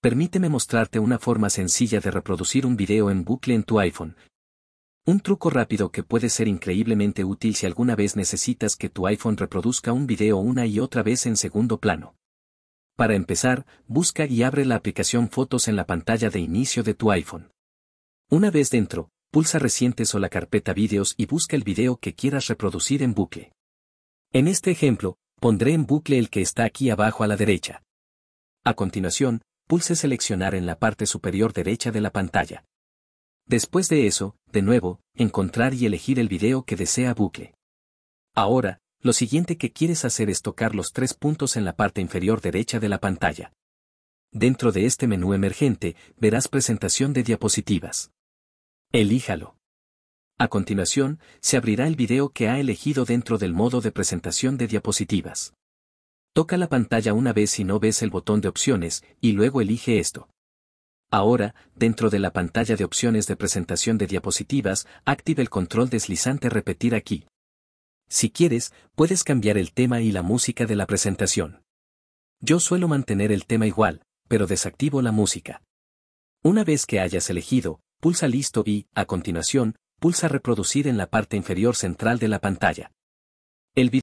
Permíteme mostrarte una forma sencilla de reproducir un video en bucle en tu iPhone. Un truco rápido que puede ser increíblemente útil si alguna vez necesitas que tu iPhone reproduzca un video una y otra vez en segundo plano. Para empezar, busca y abre la aplicación Fotos en la pantalla de inicio de tu iPhone. Una vez dentro, pulsa Recientes o la carpeta Videos y busca el video que quieras reproducir en bucle. En este ejemplo, pondré en bucle el que está aquí abajo a la derecha. A continuación, pulse Seleccionar en la parte superior derecha de la pantalla. Después de eso, de nuevo, encontrar y elegir el video que desea bucle. Ahora, lo siguiente que quieres hacer es tocar los tres puntos en la parte inferior derecha de la pantalla. Dentro de este menú emergente, verás presentación de diapositivas. Elíjalo. A continuación, se abrirá el video que ha elegido dentro del modo de presentación de diapositivas. Toca la pantalla una vez si no ves el botón de opciones, y luego elige esto. Ahora, dentro de la pantalla de opciones de presentación de diapositivas, active el control deslizante Repetir aquí. Si quieres, puedes cambiar el tema y la música de la presentación. Yo suelo mantener el tema igual, pero desactivo la música. Una vez que hayas elegido, pulsa Listo y, a continuación, pulsa Reproducir en la parte inferior central de la pantalla. El